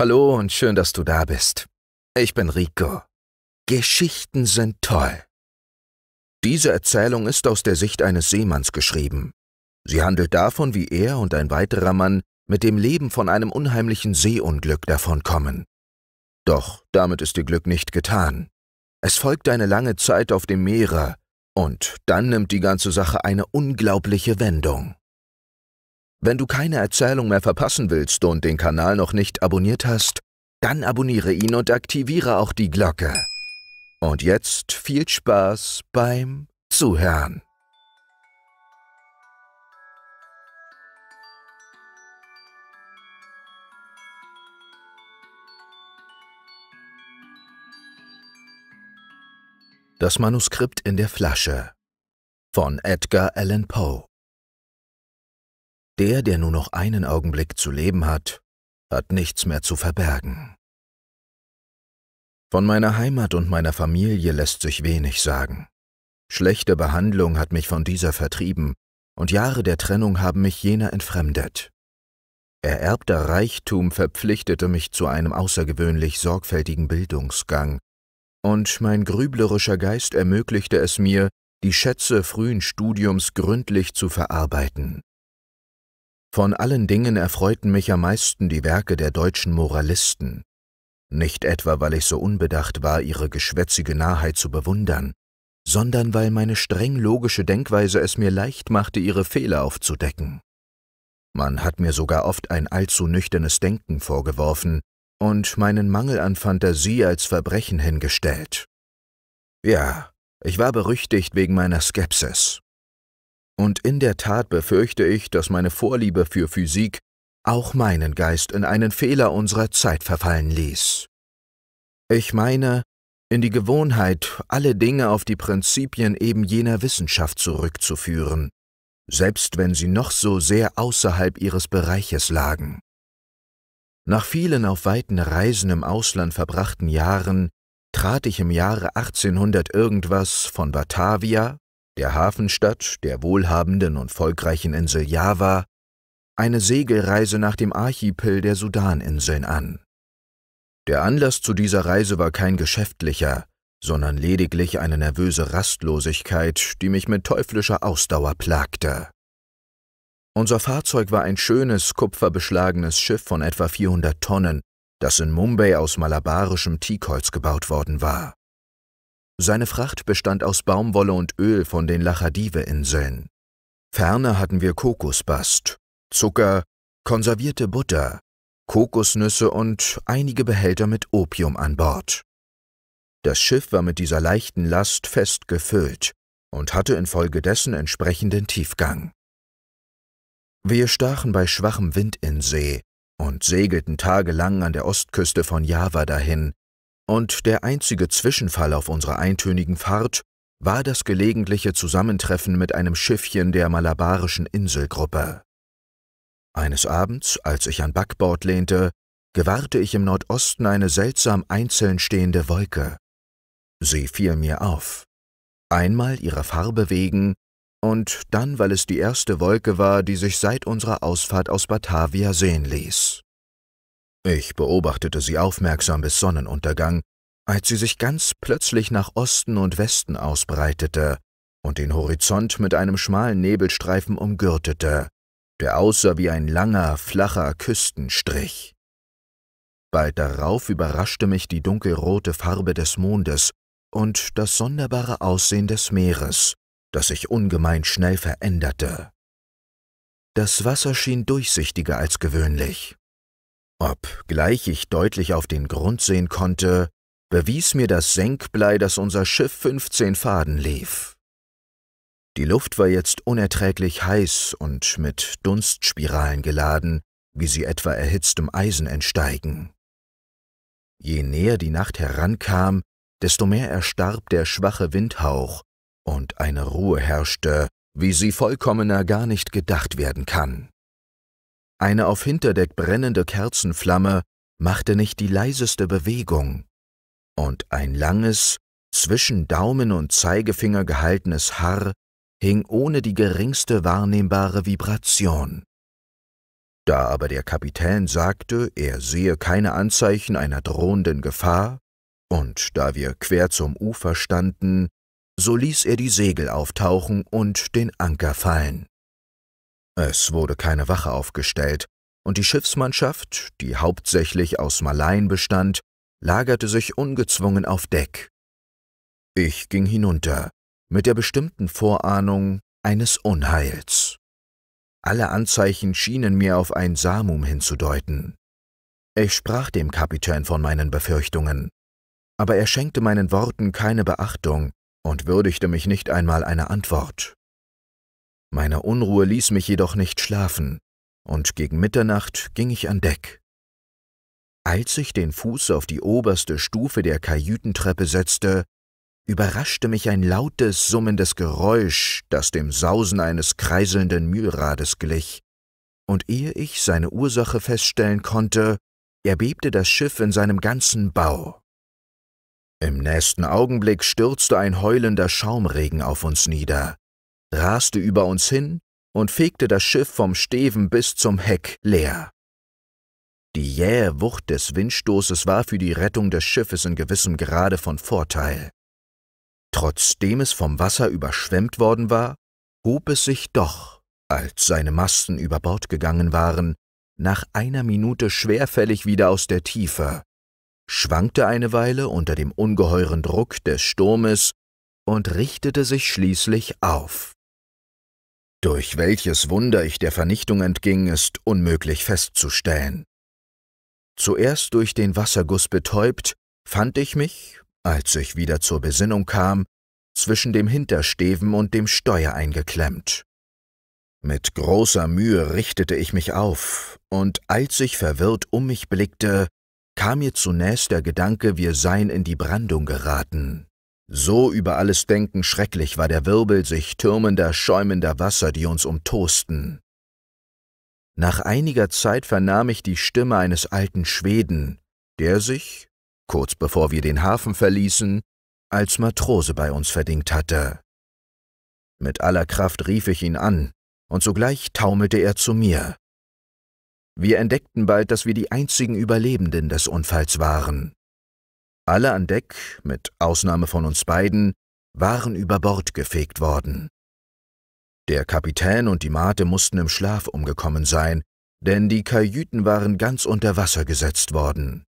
Hallo und schön, dass du da bist. Ich bin Rico. Geschichten sind toll. Diese Erzählung ist aus der Sicht eines Seemanns geschrieben. Sie handelt davon, wie er und ein weiterer Mann mit dem Leben von einem unheimlichen Seeunglück davonkommen. Doch damit ist ihr Glück nicht getan. Es folgt eine lange Zeit auf dem Meere, und dann nimmt die ganze Sache eine unglaubliche Wendung. Wenn du keine Erzählung mehr verpassen willst und den Kanal noch nicht abonniert hast, dann abonniere ihn und aktiviere auch die Glocke. Und jetzt viel Spaß beim Zuhören. Das Manuskript in der Flasche von Edgar Allan Poe der, der nur noch einen Augenblick zu leben hat, hat nichts mehr zu verbergen. Von meiner Heimat und meiner Familie lässt sich wenig sagen. Schlechte Behandlung hat mich von dieser vertrieben, und Jahre der Trennung haben mich jener entfremdet. Ererbter Reichtum verpflichtete mich zu einem außergewöhnlich sorgfältigen Bildungsgang, und mein grüblerischer Geist ermöglichte es mir, die Schätze frühen Studiums gründlich zu verarbeiten. Von allen Dingen erfreuten mich am meisten die Werke der deutschen Moralisten, nicht etwa, weil ich so unbedacht war, ihre geschwätzige Narrheit zu bewundern, sondern weil meine streng logische Denkweise es mir leicht machte, ihre Fehler aufzudecken. Man hat mir sogar oft ein allzu nüchternes Denken vorgeworfen und meinen Mangel an Fantasie als Verbrechen hingestellt. Ja, ich war berüchtigt wegen meiner Skepsis. Und in der Tat befürchte ich, dass meine Vorliebe für Physik auch meinen Geist in einen Fehler unserer Zeit verfallen ließ. Ich meine, in die Gewohnheit, alle Dinge auf die Prinzipien eben jener Wissenschaft zurückzuführen, selbst wenn sie noch so sehr außerhalb ihres Bereiches lagen. Nach vielen auf weiten Reisen im Ausland verbrachten Jahren trat ich im Jahre 1800 irgendwas von Batavia, der Hafenstadt der wohlhabenden und volkreichen Insel Java, eine Segelreise nach dem Archipel der Sudaninseln an. Der Anlass zu dieser Reise war kein geschäftlicher, sondern lediglich eine nervöse Rastlosigkeit, die mich mit teuflischer Ausdauer plagte. Unser Fahrzeug war ein schönes, kupferbeschlagenes Schiff von etwa 400 Tonnen, das in Mumbai aus malabarischem Teakholz gebaut worden war. Seine Fracht bestand aus Baumwolle und Öl von den Lachadive-Inseln. Ferner hatten wir Kokosbast, Zucker, konservierte Butter, Kokosnüsse und einige Behälter mit Opium an Bord. Das Schiff war mit dieser leichten Last fest gefüllt und hatte infolgedessen entsprechenden Tiefgang. Wir stachen bei schwachem Wind in See und segelten tagelang an der Ostküste von Java dahin, und der einzige Zwischenfall auf unserer eintönigen Fahrt war das gelegentliche Zusammentreffen mit einem Schiffchen der malabarischen Inselgruppe. Eines Abends, als ich an Backbord lehnte, gewahrte ich im Nordosten eine seltsam einzeln stehende Wolke. Sie fiel mir auf. Einmal ihrer Farbe wegen und dann, weil es die erste Wolke war, die sich seit unserer Ausfahrt aus Batavia sehen ließ. Ich beobachtete sie aufmerksam bis Sonnenuntergang, als sie sich ganz plötzlich nach Osten und Westen ausbreitete und den Horizont mit einem schmalen Nebelstreifen umgürtete, der aussah wie ein langer, flacher Küstenstrich. Bald darauf überraschte mich die dunkelrote Farbe des Mondes und das sonderbare Aussehen des Meeres, das sich ungemein schnell veränderte. Das Wasser schien durchsichtiger als gewöhnlich, Obgleich ich deutlich auf den Grund sehen konnte, bewies mir das Senkblei, dass unser Schiff 15 Faden lief. Die Luft war jetzt unerträglich heiß und mit Dunstspiralen geladen, wie sie etwa erhitztem Eisen entsteigen. Je näher die Nacht herankam, desto mehr erstarb der schwache Windhauch und eine Ruhe herrschte, wie sie vollkommener gar nicht gedacht werden kann. Eine auf Hinterdeck brennende Kerzenflamme machte nicht die leiseste Bewegung, und ein langes, zwischen Daumen und Zeigefinger gehaltenes Haar hing ohne die geringste wahrnehmbare Vibration. Da aber der Kapitän sagte, er sehe keine Anzeichen einer drohenden Gefahr, und da wir quer zum Ufer standen, so ließ er die Segel auftauchen und den Anker fallen. Es wurde keine Wache aufgestellt, und die Schiffsmannschaft, die hauptsächlich aus Malaien bestand, lagerte sich ungezwungen auf Deck. Ich ging hinunter, mit der bestimmten Vorahnung eines Unheils. Alle Anzeichen schienen mir auf ein Samum hinzudeuten. Ich sprach dem Kapitän von meinen Befürchtungen, aber er schenkte meinen Worten keine Beachtung und würdigte mich nicht einmal einer Antwort. Meine Unruhe ließ mich jedoch nicht schlafen, und gegen Mitternacht ging ich an Deck. Als ich den Fuß auf die oberste Stufe der Kajütentreppe setzte, überraschte mich ein lautes, summendes Geräusch, das dem Sausen eines kreiselnden Mühlrades glich, und ehe ich seine Ursache feststellen konnte, erbebte das Schiff in seinem ganzen Bau. Im nächsten Augenblick stürzte ein heulender Schaumregen auf uns nieder raste über uns hin und fegte das Schiff vom Steven bis zum Heck leer. Die jähe Wucht des Windstoßes war für die Rettung des Schiffes in gewissem Grade von Vorteil. Trotzdem es vom Wasser überschwemmt worden war, hob es sich doch, als seine Masten über Bord gegangen waren, nach einer Minute schwerfällig wieder aus der Tiefe, schwankte eine Weile unter dem ungeheuren Druck des Sturmes und richtete sich schließlich auf. Durch welches Wunder ich der Vernichtung entging, ist unmöglich festzustellen. Zuerst durch den Wasserguss betäubt, fand ich mich, als ich wieder zur Besinnung kam, zwischen dem Hintersteven und dem Steuer eingeklemmt. Mit großer Mühe richtete ich mich auf, und als ich verwirrt um mich blickte, kam mir zunächst der Gedanke, wir seien in die Brandung geraten. So über alles Denken schrecklich war der Wirbel sich türmender, schäumender Wasser, die uns umtosten. Nach einiger Zeit vernahm ich die Stimme eines alten Schweden, der sich, kurz bevor wir den Hafen verließen, als Matrose bei uns verdingt hatte. Mit aller Kraft rief ich ihn an, und sogleich taumelte er zu mir. Wir entdeckten bald, dass wir die einzigen Überlebenden des Unfalls waren. Alle an Deck, mit Ausnahme von uns beiden, waren über Bord gefegt worden. Der Kapitän und die Mate mussten im Schlaf umgekommen sein, denn die Kajüten waren ganz unter Wasser gesetzt worden.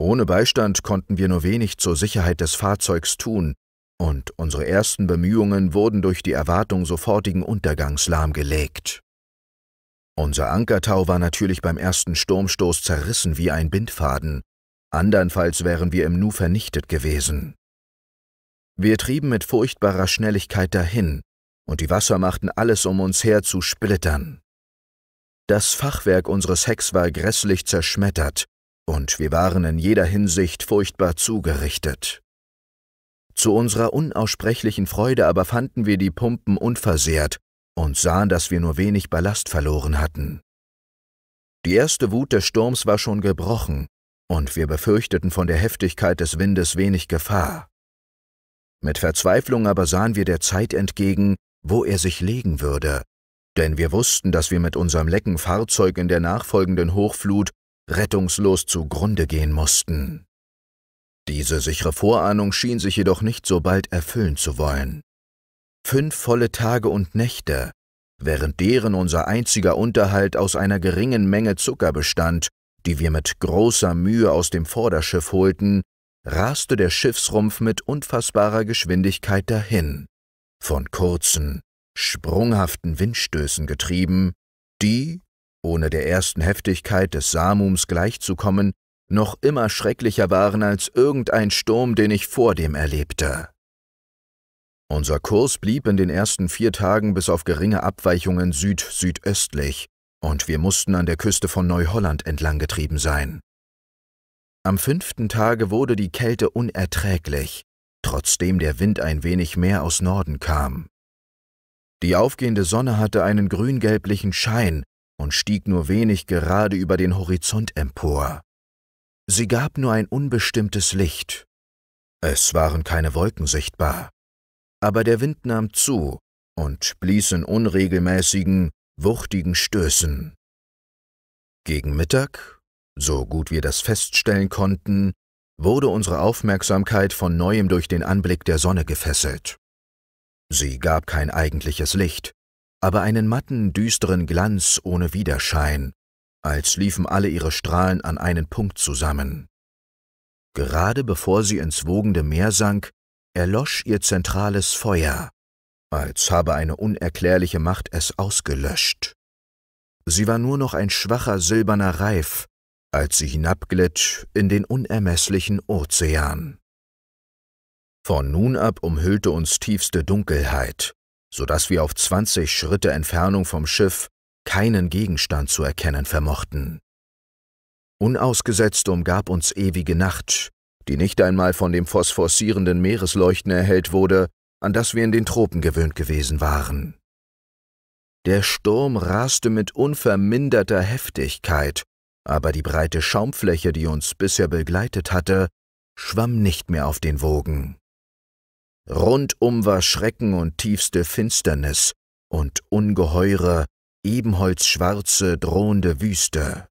Ohne Beistand konnten wir nur wenig zur Sicherheit des Fahrzeugs tun, und unsere ersten Bemühungen wurden durch die Erwartung sofortigen Untergangs lahmgelegt. Unser Ankertau war natürlich beim ersten Sturmstoß zerrissen wie ein Bindfaden, Andernfalls wären wir im Nu vernichtet gewesen. Wir trieben mit furchtbarer Schnelligkeit dahin, und die Wasser machten alles um uns her zu Splittern. Das Fachwerk unseres Hecks war grässlich zerschmettert, und wir waren in jeder Hinsicht furchtbar zugerichtet. Zu unserer unaussprechlichen Freude aber fanden wir die Pumpen unversehrt und sahen, dass wir nur wenig Ballast verloren hatten. Die erste Wut des Sturms war schon gebrochen, und wir befürchteten von der Heftigkeit des Windes wenig Gefahr. Mit Verzweiflung aber sahen wir der Zeit entgegen, wo er sich legen würde, denn wir wussten, dass wir mit unserem lecken Fahrzeug in der nachfolgenden Hochflut rettungslos zugrunde gehen mussten. Diese sichere Vorahnung schien sich jedoch nicht so bald erfüllen zu wollen. Fünf volle Tage und Nächte, während deren unser einziger Unterhalt aus einer geringen Menge Zucker bestand, die wir mit großer Mühe aus dem Vorderschiff holten, raste der Schiffsrumpf mit unfassbarer Geschwindigkeit dahin, von kurzen, sprunghaften Windstößen getrieben, die, ohne der ersten Heftigkeit des Samums gleichzukommen, noch immer schrecklicher waren als irgendein Sturm, den ich vor dem erlebte. Unser Kurs blieb in den ersten vier Tagen bis auf geringe Abweichungen süd-südöstlich, und wir mussten an der Küste von Neuholland entlanggetrieben sein. Am fünften Tage wurde die Kälte unerträglich, trotzdem der Wind ein wenig mehr aus Norden kam. Die aufgehende Sonne hatte einen grüngelblichen Schein und stieg nur wenig gerade über den Horizont empor. Sie gab nur ein unbestimmtes Licht. Es waren keine Wolken sichtbar. Aber der Wind nahm zu und blies in unregelmäßigen, wuchtigen Stößen. Gegen Mittag, so gut wir das feststellen konnten, wurde unsere Aufmerksamkeit von neuem durch den Anblick der Sonne gefesselt. Sie gab kein eigentliches Licht, aber einen matten, düsteren Glanz ohne Widerschein, als liefen alle ihre Strahlen an einen Punkt zusammen. Gerade bevor sie ins wogende Meer sank, erlosch ihr zentrales Feuer, als habe eine unerklärliche Macht es ausgelöscht. Sie war nur noch ein schwacher silberner Reif, als sie hinabglitt in den unermeßlichen Ozean. Von nun ab umhüllte uns tiefste Dunkelheit, so dass wir auf 20 Schritte Entfernung vom Schiff keinen Gegenstand zu erkennen vermochten. Unausgesetzt umgab uns ewige Nacht, die nicht einmal von dem phosphorierenden Meeresleuchten erhellt wurde, an das wir in den Tropen gewöhnt gewesen waren. Der Sturm raste mit unverminderter Heftigkeit, aber die breite Schaumfläche, die uns bisher begleitet hatte, schwamm nicht mehr auf den Wogen. Rundum war Schrecken und tiefste Finsternis und ungeheure, ebenholzschwarze, drohende Wüste.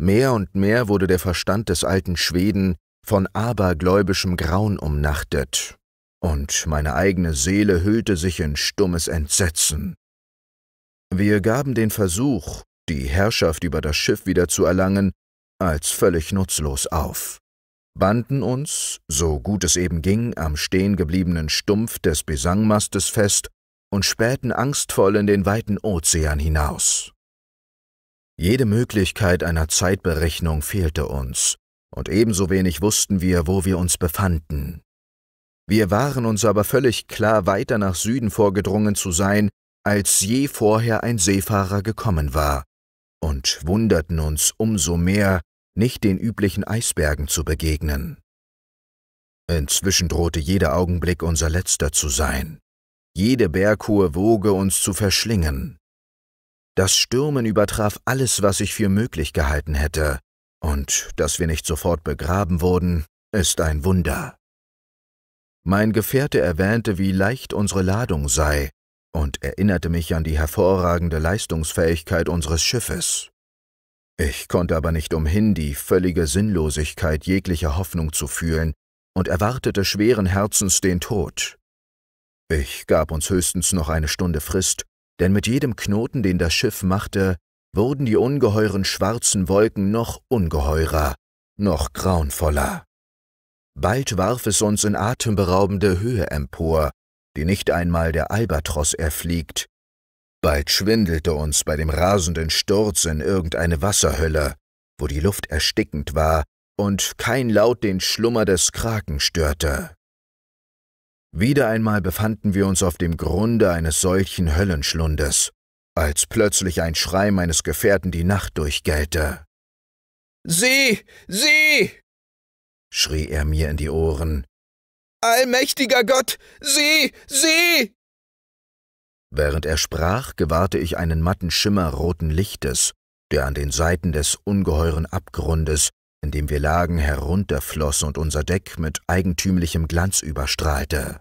Mehr und mehr wurde der Verstand des alten Schweden von abergläubischem Grauen umnachtet, und meine eigene Seele hüllte sich in stummes Entsetzen. Wir gaben den Versuch, die Herrschaft über das Schiff wieder zu erlangen, als völlig nutzlos auf, banden uns, so gut es eben ging, am stehengebliebenen Stumpf des Besangmastes fest und spähten angstvoll in den weiten Ozean hinaus. Jede Möglichkeit einer Zeitberechnung fehlte uns, und ebenso wenig wussten wir, wo wir uns befanden. Wir waren uns aber völlig klar, weiter nach Süden vorgedrungen zu sein, als je vorher ein Seefahrer gekommen war, und wunderten uns umso mehr, nicht den üblichen Eisbergen zu begegnen. Inzwischen drohte jeder Augenblick unser letzter zu sein, jede berghohe Woge uns zu verschlingen. Das Stürmen übertraf alles, was ich für möglich gehalten hätte, und dass wir nicht sofort begraben wurden, ist ein Wunder. Mein Gefährte erwähnte, wie leicht unsere Ladung sei, und erinnerte mich an die hervorragende Leistungsfähigkeit unseres Schiffes. Ich konnte aber nicht umhin, die völlige Sinnlosigkeit jeglicher Hoffnung zu fühlen und erwartete schweren Herzens den Tod. Ich gab uns höchstens noch eine Stunde Frist, denn mit jedem Knoten, den das Schiff machte, wurden die ungeheuren schwarzen Wolken noch ungeheurer, noch grauenvoller. Bald warf es uns in atemberaubende Höhe empor, die nicht einmal der Albatros erfliegt. Bald schwindelte uns bei dem rasenden Sturz in irgendeine Wasserhölle, wo die Luft erstickend war und kein Laut den Schlummer des Kraken störte. Wieder einmal befanden wir uns auf dem Grunde eines solchen Höllenschlundes, als plötzlich ein Schrei meines Gefährten die Nacht durchgellte. Sieh, sieh! schrie er mir in die Ohren. Allmächtiger Gott, sieh, sieh! Während er sprach, gewahrte ich einen matten Schimmer roten Lichtes, der an den Seiten des ungeheuren Abgrundes, in dem wir lagen, herunterfloß und unser Deck mit eigentümlichem Glanz überstrahlte.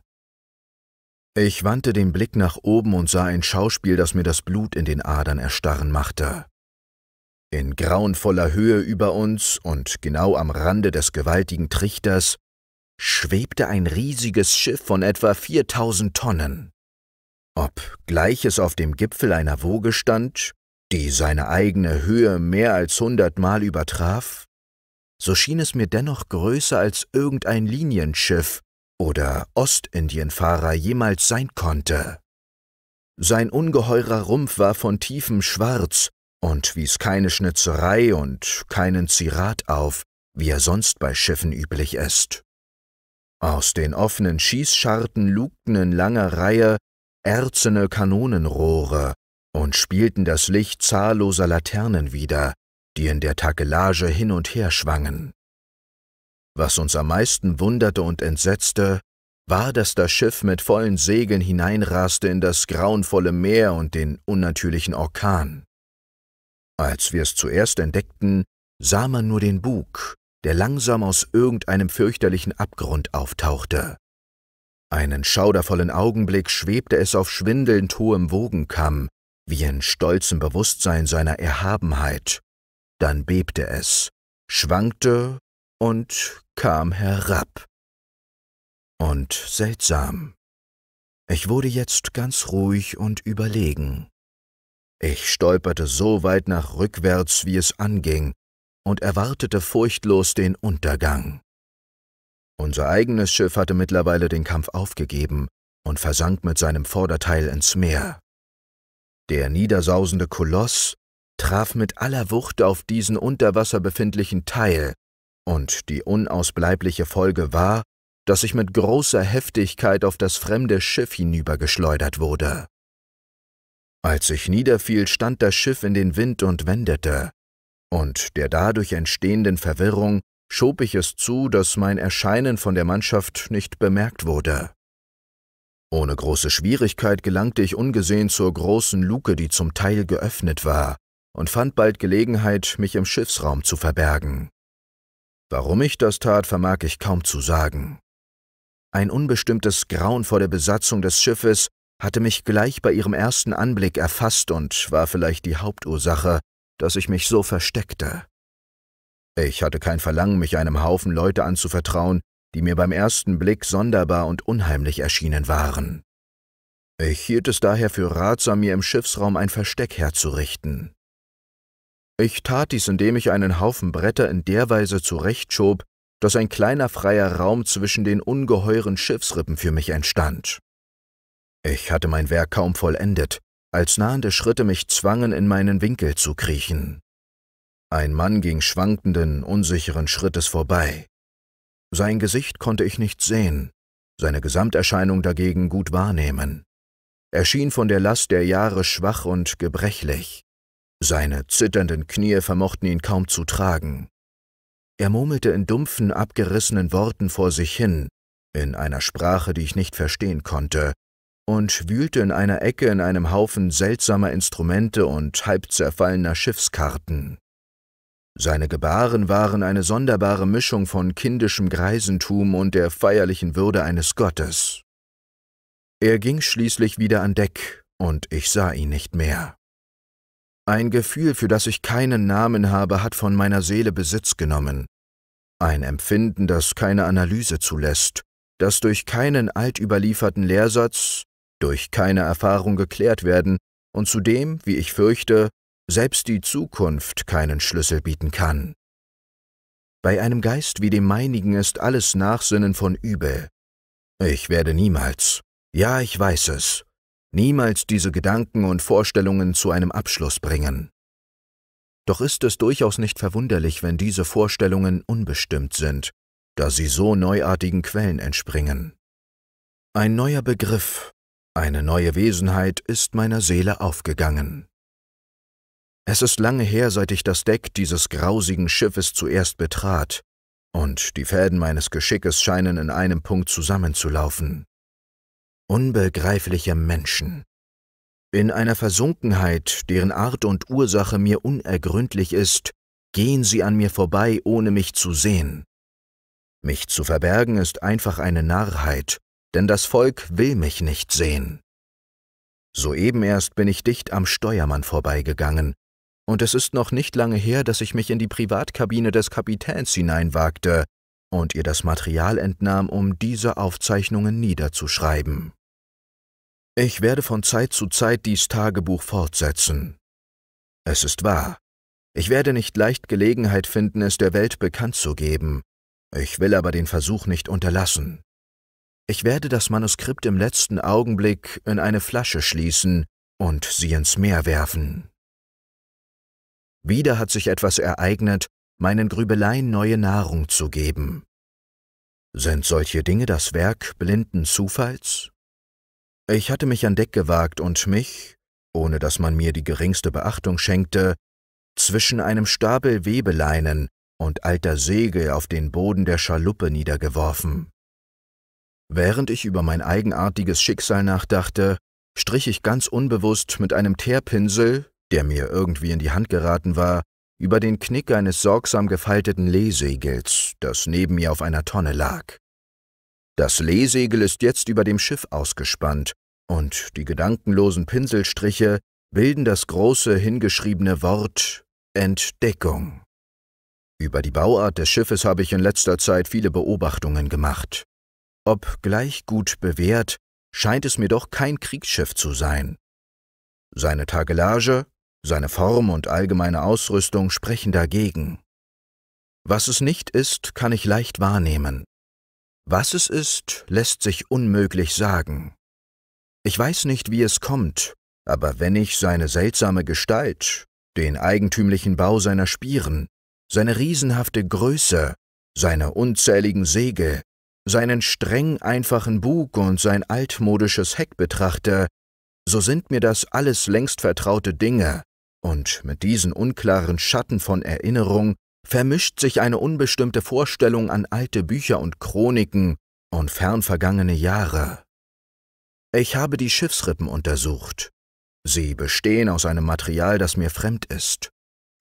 Ich wandte den Blick nach oben und sah ein Schauspiel, das mir das Blut in den Adern erstarren machte. In grauenvoller Höhe über uns und genau am Rande des gewaltigen Trichters schwebte ein riesiges Schiff von etwa 4000 Tonnen. Obgleich es auf dem Gipfel einer Woge stand, die seine eigene Höhe mehr als hundertmal übertraf, so schien es mir dennoch größer als irgendein Linienschiff oder Ostindienfahrer jemals sein konnte. Sein ungeheurer Rumpf war von tiefem Schwarz und wies keine Schnitzerei und keinen Zierat auf, wie er sonst bei Schiffen üblich ist. Aus den offenen Schießscharten lugten in langer Reihe erzene Kanonenrohre und spielten das Licht zahlloser Laternen wider, die in der Takelage hin und her schwangen. Was uns am meisten wunderte und entsetzte, war, dass das Schiff mit vollen Segeln hineinraste in das grauenvolle Meer und den unnatürlichen Orkan. Als wir es zuerst entdeckten, sah man nur den Bug, der langsam aus irgendeinem fürchterlichen Abgrund auftauchte. Einen schaudervollen Augenblick schwebte es auf schwindelnd hohem Wogenkamm, wie in stolzem Bewusstsein seiner Erhabenheit. Dann bebte es, schwankte und kam herab. Und seltsam. Ich wurde jetzt ganz ruhig und überlegen. Ich stolperte so weit nach rückwärts, wie es anging, und erwartete furchtlos den Untergang. Unser eigenes Schiff hatte mittlerweile den Kampf aufgegeben und versank mit seinem Vorderteil ins Meer. Der niedersausende Koloss traf mit aller Wucht auf diesen unter Wasser befindlichen Teil, und die unausbleibliche Folge war, dass ich mit großer Heftigkeit auf das fremde Schiff hinübergeschleudert wurde. Als ich niederfiel, stand das Schiff in den Wind und wendete, und der dadurch entstehenden Verwirrung schob ich es zu, dass mein Erscheinen von der Mannschaft nicht bemerkt wurde. Ohne große Schwierigkeit gelangte ich ungesehen zur großen Luke, die zum Teil geöffnet war, und fand bald Gelegenheit, mich im Schiffsraum zu verbergen. Warum ich das tat, vermag ich kaum zu sagen. Ein unbestimmtes Grauen vor der Besatzung des Schiffes hatte mich gleich bei ihrem ersten Anblick erfasst und war vielleicht die Hauptursache, dass ich mich so versteckte. Ich hatte kein Verlangen, mich einem Haufen Leute anzuvertrauen, die mir beim ersten Blick sonderbar und unheimlich erschienen waren. Ich hielt es daher für ratsam, mir im Schiffsraum ein Versteck herzurichten. Ich tat dies, indem ich einen Haufen Bretter in der Weise zurechtschob, dass ein kleiner freier Raum zwischen den ungeheuren Schiffsrippen für mich entstand. Ich hatte mein Werk kaum vollendet, als nahende Schritte mich zwangen, in meinen Winkel zu kriechen. Ein Mann ging schwankenden, unsicheren Schrittes vorbei. Sein Gesicht konnte ich nicht sehen, seine Gesamterscheinung dagegen gut wahrnehmen. Er schien von der Last der Jahre schwach und gebrechlich. Seine zitternden Knie vermochten ihn kaum zu tragen. Er murmelte in dumpfen, abgerissenen Worten vor sich hin, in einer Sprache, die ich nicht verstehen konnte, und wühlte in einer Ecke in einem Haufen seltsamer Instrumente und halb zerfallener Schiffskarten. Seine Gebaren waren eine sonderbare Mischung von kindischem Greisentum und der feierlichen Würde eines Gottes. Er ging schließlich wieder an Deck, und ich sah ihn nicht mehr. Ein Gefühl, für das ich keinen Namen habe, hat von meiner Seele Besitz genommen. Ein Empfinden, das keine Analyse zulässt, das durch keinen altüberlieferten Lehrsatz, durch keine Erfahrung geklärt werden und zudem, wie ich fürchte, selbst die Zukunft keinen Schlüssel bieten kann. Bei einem Geist wie dem meinigen ist alles Nachsinnen von übel. Ich werde niemals, ja ich weiß es, niemals diese Gedanken und Vorstellungen zu einem Abschluss bringen. Doch ist es durchaus nicht verwunderlich, wenn diese Vorstellungen unbestimmt sind, da sie so neuartigen Quellen entspringen. Ein neuer Begriff, eine neue Wesenheit ist meiner Seele aufgegangen. Es ist lange her, seit ich das Deck dieses grausigen Schiffes zuerst betrat, und die Fäden meines Geschickes scheinen in einem Punkt zusammenzulaufen. Unbegreifliche Menschen. In einer Versunkenheit, deren Art und Ursache mir unergründlich ist, gehen sie an mir vorbei, ohne mich zu sehen. Mich zu verbergen ist einfach eine Narrheit, denn das Volk will mich nicht sehen. Soeben erst bin ich dicht am Steuermann vorbeigegangen, und es ist noch nicht lange her, dass ich mich in die Privatkabine des Kapitäns hineinwagte und ihr das Material entnahm, um diese Aufzeichnungen niederzuschreiben. Ich werde von Zeit zu Zeit dies Tagebuch fortsetzen. Es ist wahr. Ich werde nicht leicht Gelegenheit finden, es der Welt bekannt zu geben. Ich will aber den Versuch nicht unterlassen. Ich werde das Manuskript im letzten Augenblick in eine Flasche schließen und sie ins Meer werfen. Wieder hat sich etwas ereignet, meinen Grübeleien neue Nahrung zu geben. Sind solche Dinge das Werk blinden Zufalls? Ich hatte mich an Deck gewagt und mich, ohne dass man mir die geringste Beachtung schenkte, zwischen einem Stapel Webeleinen und alter Segel auf den Boden der Schaluppe niedergeworfen. Während ich über mein eigenartiges Schicksal nachdachte, strich ich ganz unbewusst mit einem Teerpinsel, der mir irgendwie in die Hand geraten war, über den Knick eines sorgsam gefalteten Lehsegels, das neben mir auf einer Tonne lag. Das Lehsegel ist jetzt über dem Schiff ausgespannt, und die gedankenlosen Pinselstriche bilden das große hingeschriebene Wort Entdeckung. Über die Bauart des Schiffes habe ich in letzter Zeit viele Beobachtungen gemacht. Obgleich gut bewährt, scheint es mir doch kein Kriegsschiff zu sein. Seine Tagelage, seine Form und allgemeine Ausrüstung sprechen dagegen. Was es nicht ist, kann ich leicht wahrnehmen. Was es ist, lässt sich unmöglich sagen. Ich weiß nicht, wie es kommt, aber wenn ich seine seltsame Gestalt, den eigentümlichen Bau seiner Spieren, seine riesenhafte Größe, seine unzähligen Segel, seinen streng einfachen Bug und sein altmodisches Heck betrachte, so sind mir das alles längst vertraute Dinge, und mit diesen unklaren Schatten von Erinnerung vermischt sich eine unbestimmte Vorstellung an alte Bücher und Chroniken und fern vergangene Jahre. Ich habe die Schiffsrippen untersucht. Sie bestehen aus einem Material, das mir fremd ist.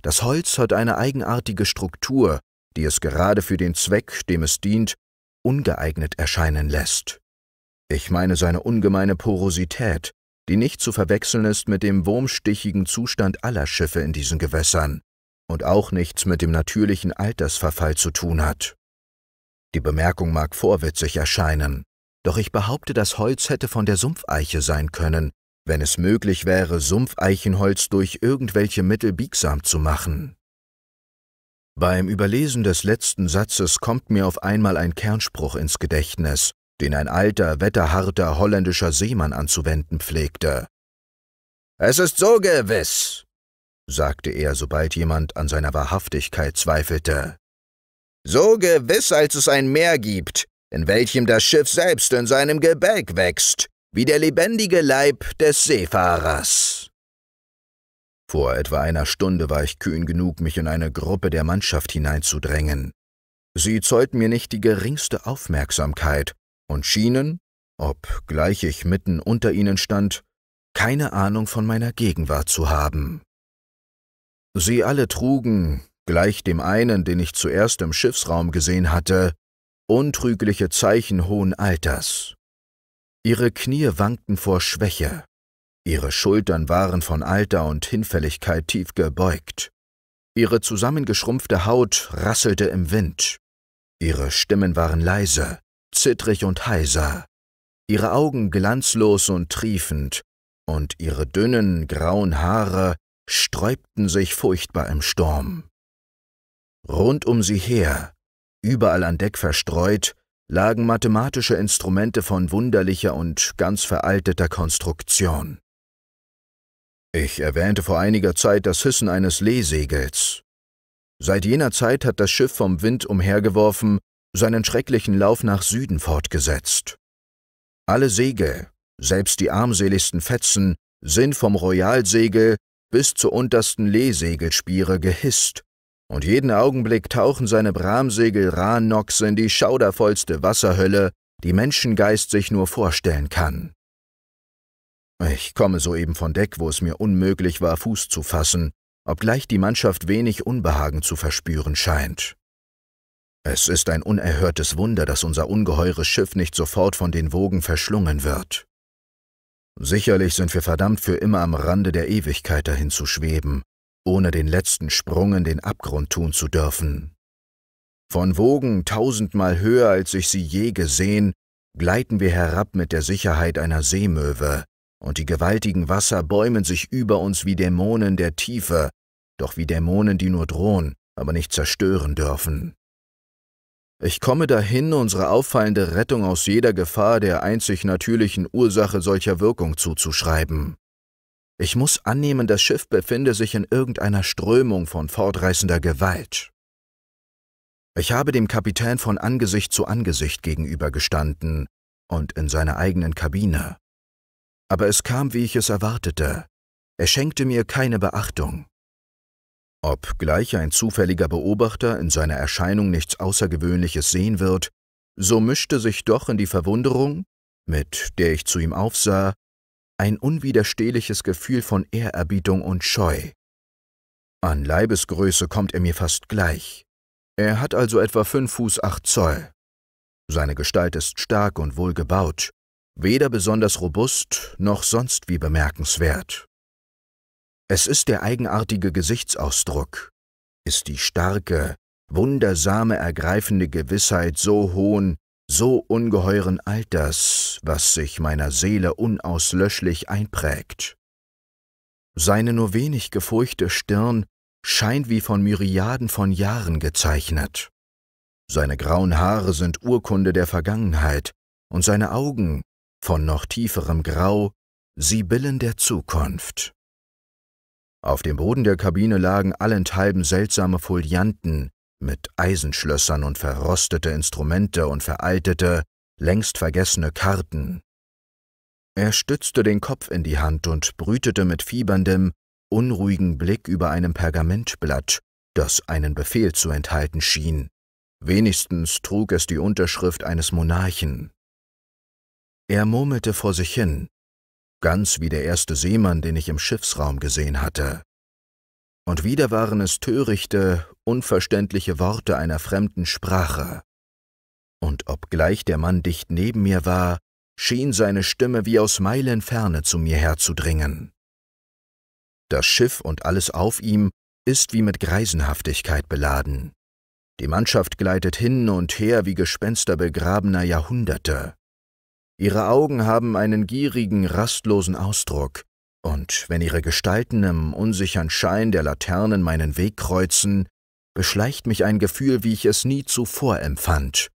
Das Holz hat eine eigenartige Struktur, die es gerade für den Zweck, dem es dient, ungeeignet erscheinen lässt. Ich meine seine ungemeine Porosität, die nicht zu verwechseln ist mit dem wurmstichigen Zustand aller Schiffe in diesen Gewässern und auch nichts mit dem natürlichen Altersverfall zu tun hat. Die Bemerkung mag vorwitzig erscheinen, doch ich behaupte, das Holz hätte von der Sumpfeiche sein können, wenn es möglich wäre, Sumpfeichenholz durch irgendwelche Mittel biegsam zu machen. Beim Überlesen des letzten Satzes kommt mir auf einmal ein Kernspruch ins Gedächtnis, den ein alter, wetterharter holländischer Seemann anzuwenden pflegte. Es ist so gewiss, sagte er, sobald jemand an seiner Wahrhaftigkeit zweifelte. So gewiss, als es ein Meer gibt, in welchem das Schiff selbst in seinem Gebälk wächst, wie der lebendige Leib des Seefahrers. Vor etwa einer Stunde war ich kühn genug, mich in eine Gruppe der Mannschaft hineinzudrängen. Sie zollten mir nicht die geringste Aufmerksamkeit und schienen, obgleich ich mitten unter ihnen stand, keine Ahnung von meiner Gegenwart zu haben. Sie alle trugen, gleich dem einen, den ich zuerst im Schiffsraum gesehen hatte, untrügliche Zeichen hohen Alters. Ihre Knie wankten vor Schwäche, Ihre Schultern waren von Alter und Hinfälligkeit tief gebeugt. Ihre zusammengeschrumpfte Haut rasselte im Wind. Ihre Stimmen waren leise, zittrig und heiser, ihre Augen glanzlos und triefend, und ihre dünnen, grauen Haare sträubten sich furchtbar im Sturm. Rund um sie her, überall an Deck verstreut, lagen mathematische Instrumente von wunderlicher und ganz veralteter Konstruktion. Ich erwähnte vor einiger Zeit das Hissen eines Leesegels. Seit jener Zeit hat das Schiff vom Wind umhergeworfen seinen schrecklichen Lauf nach Süden fortgesetzt. Alle Segel, selbst die armseligsten Fetzen, sind vom Royalsegel bis zur untersten Lehsegelspiere gehisst, und jeden Augenblick tauchen seine Bramsegel Ranox in die schaudervollste Wasserhölle, die Menschengeist sich nur vorstellen kann. Ich komme soeben von Deck, wo es mir unmöglich war, Fuß zu fassen, obgleich die Mannschaft wenig Unbehagen zu verspüren scheint. Es ist ein unerhörtes Wunder, dass unser ungeheures Schiff nicht sofort von den Wogen verschlungen wird. Sicherlich sind wir verdammt für immer am Rande der Ewigkeit dahin zu schweben, ohne den letzten Sprung in den Abgrund tun zu dürfen. Von Wogen tausendmal höher, als ich sie je gesehen, gleiten wir herab mit der Sicherheit einer Seemöwe, und die gewaltigen Wasser bäumen sich über uns wie Dämonen der Tiefe, doch wie Dämonen, die nur drohen, aber nicht zerstören dürfen. Ich komme dahin, unsere auffallende Rettung aus jeder Gefahr der einzig natürlichen Ursache solcher Wirkung zuzuschreiben. Ich muss annehmen, das Schiff befinde sich in irgendeiner Strömung von fortreißender Gewalt. Ich habe dem Kapitän von Angesicht zu Angesicht gegenübergestanden und in seiner eigenen Kabine aber es kam, wie ich es erwartete. Er schenkte mir keine Beachtung. Obgleich ein zufälliger Beobachter in seiner Erscheinung nichts Außergewöhnliches sehen wird, so mischte sich doch in die Verwunderung, mit der ich zu ihm aufsah, ein unwiderstehliches Gefühl von Ehrerbietung und Scheu. An Leibesgröße kommt er mir fast gleich. Er hat also etwa fünf Fuß acht Zoll. Seine Gestalt ist stark und wohlgebaut, weder besonders robust noch sonst wie bemerkenswert. Es ist der eigenartige Gesichtsausdruck, ist die starke, wundersame ergreifende Gewissheit so hohen, so ungeheuren Alters, was sich meiner Seele unauslöschlich einprägt. Seine nur wenig gefurchte Stirn scheint wie von Myriaden von Jahren gezeichnet. Seine grauen Haare sind Urkunde der Vergangenheit, und seine Augen von noch tieferem Grau, Sibyllen der Zukunft. Auf dem Boden der Kabine lagen allenthalben seltsame Folianten mit Eisenschlössern und verrostete Instrumente und veraltete, längst vergessene Karten. Er stützte den Kopf in die Hand und brütete mit fieberndem, unruhigen Blick über einem Pergamentblatt, das einen Befehl zu enthalten schien. Wenigstens trug es die Unterschrift eines Monarchen. Er murmelte vor sich hin, ganz wie der erste Seemann, den ich im Schiffsraum gesehen hatte. Und wieder waren es törichte, unverständliche Worte einer fremden Sprache. Und obgleich der Mann dicht neben mir war, schien seine Stimme wie aus Meilenferne zu mir herzudringen. Das Schiff und alles auf ihm ist wie mit Greisenhaftigkeit beladen. Die Mannschaft gleitet hin und her wie Gespenster begrabener Jahrhunderte. Ihre Augen haben einen gierigen, rastlosen Ausdruck, und wenn ihre Gestalten im unsichern Schein der Laternen meinen Weg kreuzen, beschleicht mich ein Gefühl, wie ich es nie zuvor empfand,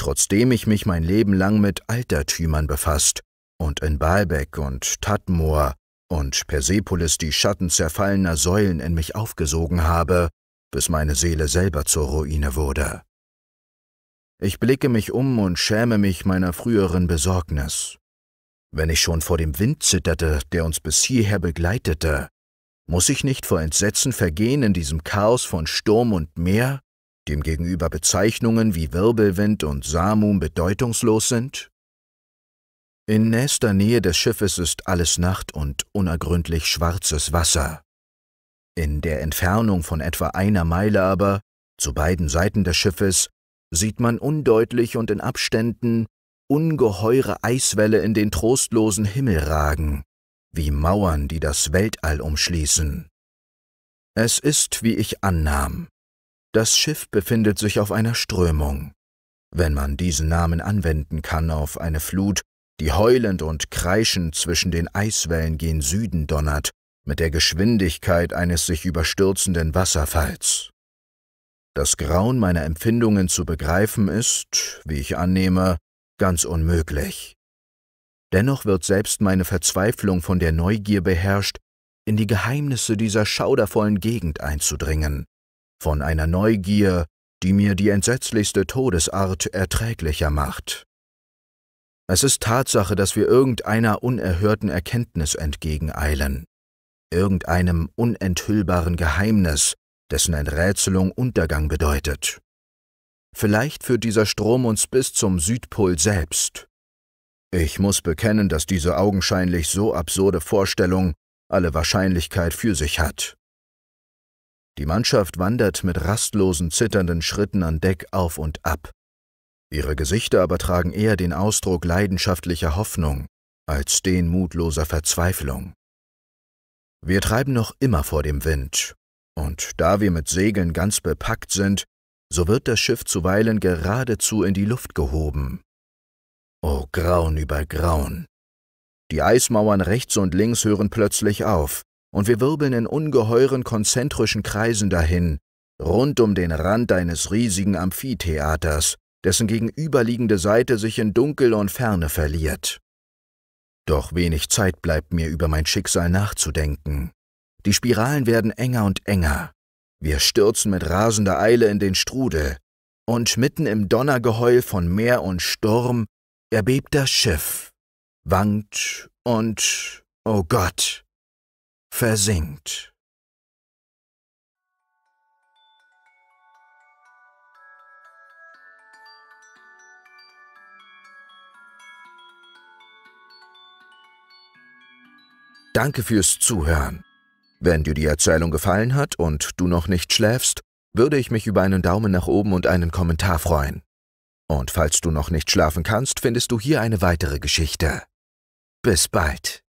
trotzdem ich mich mein Leben lang mit Altertümern befasst und in Baalbek und Tadmor und Persepolis die Schatten zerfallener Säulen in mich aufgesogen habe, bis meine Seele selber zur Ruine wurde. Ich blicke mich um und schäme mich meiner früheren Besorgnis. Wenn ich schon vor dem Wind zitterte, der uns bis hierher begleitete, muss ich nicht vor Entsetzen vergehen in diesem Chaos von Sturm und Meer, dem gegenüber Bezeichnungen wie Wirbelwind und Samum bedeutungslos sind? In nächster Nähe des Schiffes ist alles Nacht und unergründlich schwarzes Wasser. In der Entfernung von etwa einer Meile aber, zu beiden Seiten des Schiffes, sieht man undeutlich und in Abständen ungeheure Eiswälle in den trostlosen Himmel ragen, wie Mauern, die das Weltall umschließen. Es ist, wie ich annahm. Das Schiff befindet sich auf einer Strömung, wenn man diesen Namen anwenden kann auf eine Flut, die heulend und kreischend zwischen den Eiswellen gen Süden donnert, mit der Geschwindigkeit eines sich überstürzenden Wasserfalls. Das Grauen meiner Empfindungen zu begreifen ist, wie ich annehme, ganz unmöglich. Dennoch wird selbst meine Verzweiflung von der Neugier beherrscht, in die Geheimnisse dieser schaudervollen Gegend einzudringen, von einer Neugier, die mir die entsetzlichste Todesart erträglicher macht. Es ist Tatsache, dass wir irgendeiner unerhörten Erkenntnis entgegeneilen, irgendeinem unenthüllbaren Geheimnis, dessen Enträtselung Untergang bedeutet. Vielleicht führt dieser Strom uns bis zum Südpol selbst. Ich muss bekennen, dass diese augenscheinlich so absurde Vorstellung alle Wahrscheinlichkeit für sich hat. Die Mannschaft wandert mit rastlosen, zitternden Schritten an Deck auf und ab. Ihre Gesichter aber tragen eher den Ausdruck leidenschaftlicher Hoffnung als den mutloser Verzweiflung. Wir treiben noch immer vor dem Wind, und da wir mit Segeln ganz bepackt sind, so wird das Schiff zuweilen geradezu in die Luft gehoben. O oh, Grauen über Grauen! Die Eismauern rechts und links hören plötzlich auf, und wir wirbeln in ungeheuren konzentrischen Kreisen dahin, rund um den Rand eines riesigen Amphitheaters, dessen gegenüberliegende Seite sich in Dunkel und Ferne verliert. Doch wenig Zeit bleibt mir über mein Schicksal nachzudenken. Die Spiralen werden enger und enger. Wir stürzen mit rasender Eile in den Strudel. Und mitten im Donnergeheul von Meer und Sturm erbebt das Schiff, wankt und, oh Gott, versinkt. Danke fürs Zuhören. Wenn dir die Erzählung gefallen hat und du noch nicht schläfst, würde ich mich über einen Daumen nach oben und einen Kommentar freuen. Und falls du noch nicht schlafen kannst, findest du hier eine weitere Geschichte. Bis bald.